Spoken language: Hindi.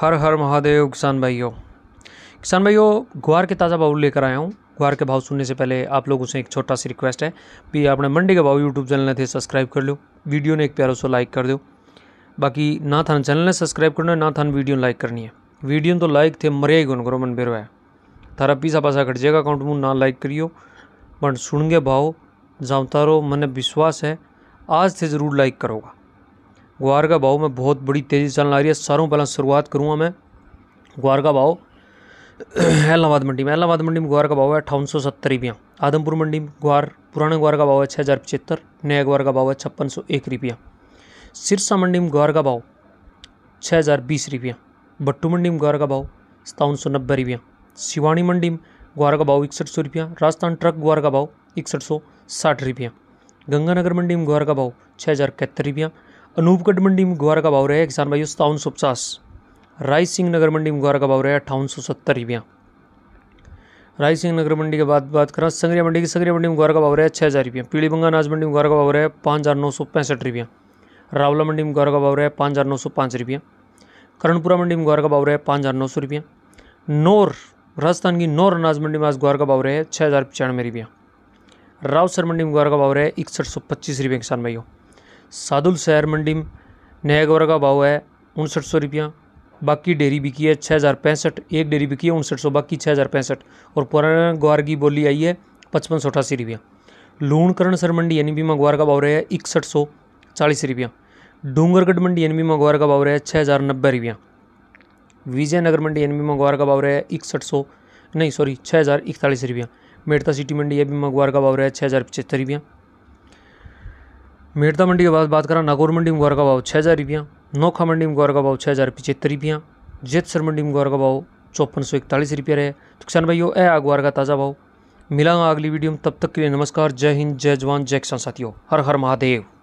हर हर महादेव किसान भाइयों किसान भाइयों ग्वार के ताज़ा भाव लेकर आया हूँ ग्वार के भाव सुनने से पहले आप लोगों से एक छोटा सी रिक्वेस्ट है कि आपने मंडी के भाव यूट्यूब चैनल ने थे सब्सक्राइब कर लो वीडियो ने एक प्यारों से लाइक कर दो बाकी ना थान चैनल ने सब्सक्राइब करना है ना थान वीडियो लाइक करनी है वीडियो तो लाइक थे मरे ही गुन करो मन बेरो है थारा पीसा पासा घट जाएगा अकाउंट में ना लाइक करियो बट सुन गए भाव जाओ तारो मन विश्वास है आज थे ज़रूर लाइक करोगा ग्वार का भाव में बहुत बड़ी तेज़ी चलने आ रही है सारों पहला शुरुआत करूँगा मैं ग्वार का भाव एलनाबाद मंडी में एलनाबाद मंडी में ग्वार का भाव है अठावन सौ सत्तर रुपया आदमपुर मंडी में ग्वार पुराने ग्वार का भाव है छः हज़ार पचहत्तर नया ग्वार का भाव है छप्पन सौ एक रुपया सिरसा मंडी में ग्वार का भाव छः हज़ार बीस रुपया भट्टू मंडी में ग्वार का भाव सतावन सौ नब्बे रुपया शिवानी मंडी में ग्वार का भाव इकसठ सौ रुपया राजस्थान ट्रक ग्वार का भाव इकसठ सौ साठ रुपया गंगानगर मंडी में ग्वार का भाव छः हज़ार इकहत्तर रुपया अनूपगढ़ मंडी में गुहार का भाव रहे किसान भाइयों सतावन सौ पचास राय सिंह नगर मंडी में गुहार का भाव रहा है अट्ठावन सौ सत्तर रुपया राय सिंह नगर मंडी के बाद बात करें संग्रिया मंडी की संग्रिया मंडी में गुहार का भाव रहा है छः हज़ार रुपया पीली बंगा अनाज मंडी में गुहार का भाव रहा है पाँच हज़ार नौ सौ पैंसठ रुपया रावला मंडी में गुहार का भाव रहा है पाँच हज़ार नौ सौ पाँच रुपया करणपुरा मंडी में गुहार का भाव रहा है पाँच हज़ार नौ सौ रुपया नौर राजस्थान की नौर अनाज मंडी में आज गुहार का भाव रहे है छः हज़ार पचानवे रुपया रावसर मंडी में गुहार का भाव रहा है इकसठ सौ पच्चीस रुपये किसान भाइयों सादुल शहर मंडी में नया गौरा का भाव है उनसठ सौ रुपया बाकी डेयरी बिकी है छः हज़ार पैंसठ एक डेयरी बिकी है उनसठ सौ बाकी छः हज़ार पैंसठ और पुराना ग्वार की बोली आई है पचपन सौ अठासी रुपया लूणकरण सर मंडी यानी बीमा ग्वार का भाव रहा है इकसठ सौ चालीस रुपया डूंगरगढ़ मंडी यानी बीमा ग्वार का भाव रहा है छः हज़ार नब्बे रुपया विजयनगर मंडी यानी बीमा ग्वार का भाव रहा है इकसठ सौ नहीं सॉरी छः हज़ार इकतालीस रुपया मेड़ता सिटी मंडी यह बीमा ग्वार का भाव रहा है छः हज़ार पचहत्तर रुपया मेड़ता मंडी के बाद बात करा नागौर मंडी में गौर का भाव छः हज़ार रुपया नौखा मंडी में गौर का भाव छः हज़ार पचहत्तर रुपया जेतसर मंडी में गौर का भाव चौपन सौ इकतालीस रुपया रहे तो किसान भाई ए अखबार का ताज़ा भाव मिला अगली वीडियो में तब तक के लिए नमस्कार जय हिंद जय जवान जय किसान साथियों हर हर महादेव